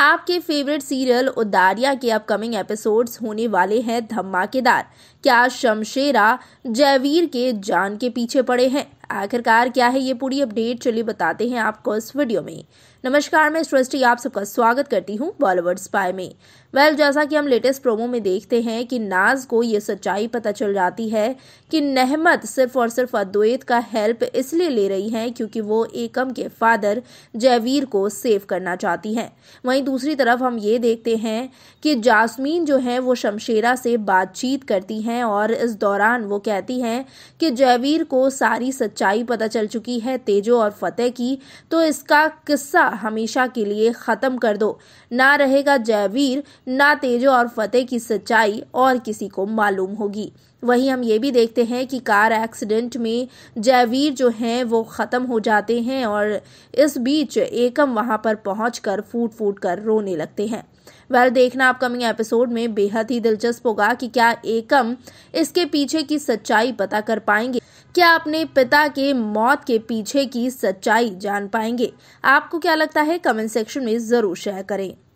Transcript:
आपके favourite serial उदारिया के upcoming episodes होने वाले हैं धमाकेदार क्या शमशेरा जयवीर के जान के पीछे पड़े हैं आखिरकार क्या है ये पूरी अपडेट चलिए बताते हैं आपको इस वीडियो में नमस्कार मैं सृष्टि आप सबका स्वागत करती हूँ बॉलीवुड स्पाई में वेल well, जैसा कि हम लेटेस्ट प्रोमो में देखते हैं कि नाज को ये सच्चाई पता चल जाती है कि नहमत सिर्फ और सिर्फ अद्वैत का हेल्प इसलिए ले रही है क्योंकि वो एकम के फादर जयवीर को सेव करना चाहती है वहीं दूसरी तरफ हम ये देखते हैं कि जासमीन जो है वो शमशेरा से बातचीत करती हैं और इस दौरान वो कहती हैं कि जयवीर को सारी सच्चाई सच्चाई पता चल चुकी है तेजो और फतेह की तो इसका किस्सा हमेशा के लिए ख़त्म कर दो ना रहेगा जयवीर ना तेजो और फतेह की सच्चाई और किसी को मालूम होगी वहीं हम ये भी देखते हैं कि कार एक्सीडेंट में जयवीर जो हैं वो ख़त्म हो जाते हैं और इस बीच एकम वहाँ पर पहुँच कर फूट फूट कर रोने लगते हैं well, देखना अपकमिंग एपिसोड में बेहद ही दिलचस्प होगा कि क्या एकम इसके पीछे की सच्चाई पता कर पाएंगे क्या अपने पिता के मौत के पीछे की सच्चाई जान पाएंगे आपको क्या लगता है कमेंट सेक्शन में जरूर शेयर करें